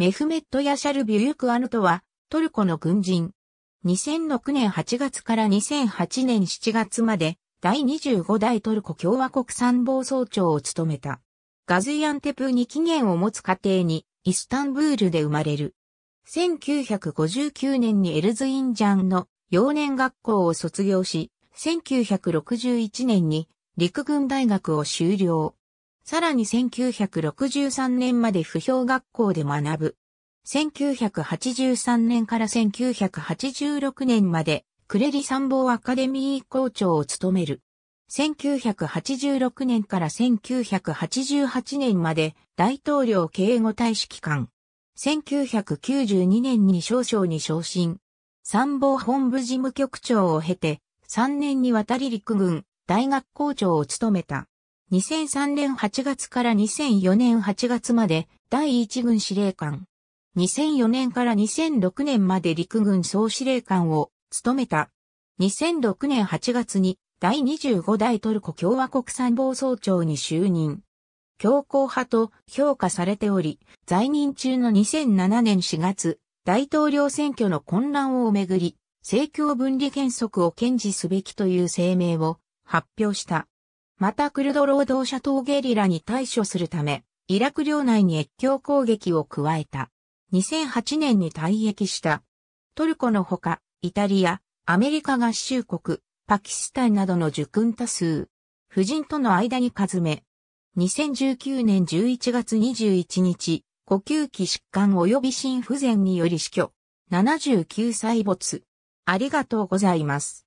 メフメット・ヤシャル・ビュユク・アヌとは、トルコの軍人。2006年8月から2008年7月まで、第25代トルコ共和国参謀総長を務めた。ガズイアンテプに起源を持つ家庭に、イスタンブールで生まれる。1959年にエルズインジャンの幼年学校を卒業し、1961年に陸軍大学を修了。さらに1963年まで不評学校で学ぶ。1983年から1986年まで、クレリ参謀アカデミー校長を務める。1986年から1988年まで大統領警護大使機関。1992年に少々に昇進。参謀本部事務局長を経て、3年にわたり陸軍大学校長を務めた。2003年8月から2004年8月まで第1軍司令官。2004年から2006年まで陸軍総司令官を務めた。2006年8月に第25代トルコ共和国参謀総長に就任。強硬派と評価されており、在任中の2007年4月、大統領選挙の混乱をめぐり、政教分離原則を堅持すべきという声明を発表した。またクルド労働者党ゲリラに対処するため、イラク領内に越境攻撃を加えた。2008年に退役した。トルコのほか、イタリア、アメリカ合衆国、パキスタンなどの受勲多数。夫人との間に数め。2019年11月21日、呼吸器疾患及び心不全により死去。79歳没。ありがとうございます。